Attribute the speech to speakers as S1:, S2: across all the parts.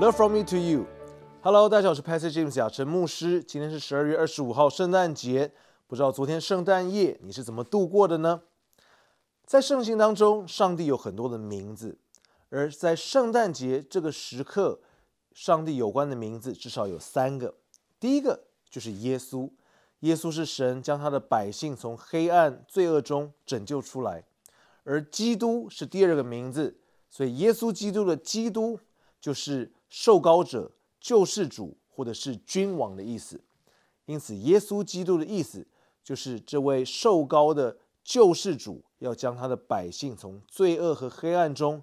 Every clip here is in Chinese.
S1: Love from me to you。Hello，大家好，我是 p a s c a James 亚晨牧师。今天是十二月二十五号，圣诞节。不知道昨天圣诞夜你是怎么度过的呢？在圣经当中，上帝有很多的名字，而在圣诞节这个时刻，上帝有关的名字至少有三个。第一个就是耶稣，耶稣是神将他的百姓从黑暗罪恶中拯救出来，而基督是第二个名字。所以耶稣基督的基督就是。受膏者、救世主或者是君王的意思，因此耶稣基督的意思就是这位受膏的救世主要将他的百姓从罪恶和黑暗中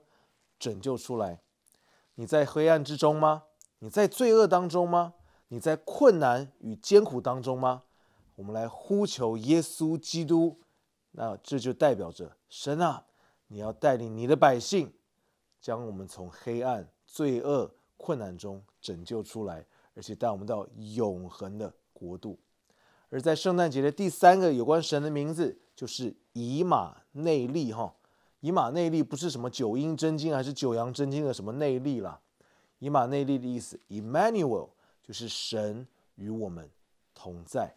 S1: 拯救出来。你在黑暗之中吗？你在罪恶当中吗？你在困难与艰苦当中吗？我们来呼求耶稣基督。那这就代表着神啊，你要带领你的百姓，将我们从黑暗、罪恶。困难中拯救出来，而且带我们到永恒的国度。而在圣诞节的第三个有关神的名字，就是以马内利哈。以马内利不是什么九阴真经还是九阳真经的什么内力了。以马内利的意思 e m m a n u e l 就是神与我们同在。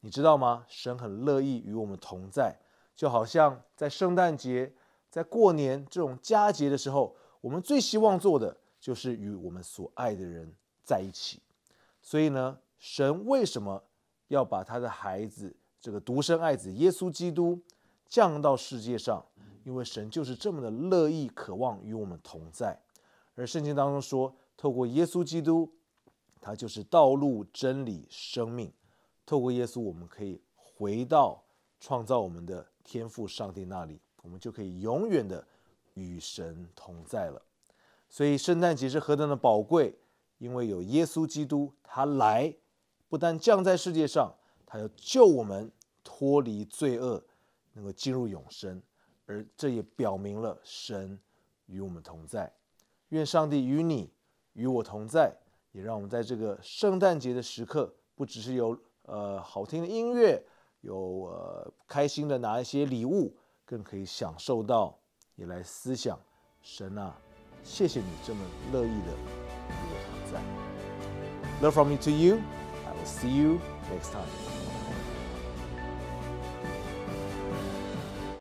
S1: 你知道吗？神很乐意与我们同在，就好像在圣诞节、在过年这种佳节的时候，我们最希望做的。就是与我们所爱的人在一起，所以呢，神为什么要把他的孩子这个独生爱子耶稣基督降到世界上？因为神就是这么的乐意、渴望与我们同在。而圣经当中说，透过耶稣基督，他就是道路、真理、生命。透过耶稣，我们可以回到创造我们的天赋上帝那里，我们就可以永远的与神同在了。所以圣诞节是何等的宝贵，因为有耶稣基督，他来不但降在世界上，他要救我们脱离罪恶，能够进入永生，而这也表明了神与我们同在。愿上帝与你与我同在，也让我们在这个圣诞节的时刻，不只是有呃好听的音乐，有呃开心的拿一些礼物，更可以享受到也来思想神啊。谢谢你这么乐意的与我同在。Love from me to you. I will see you next time.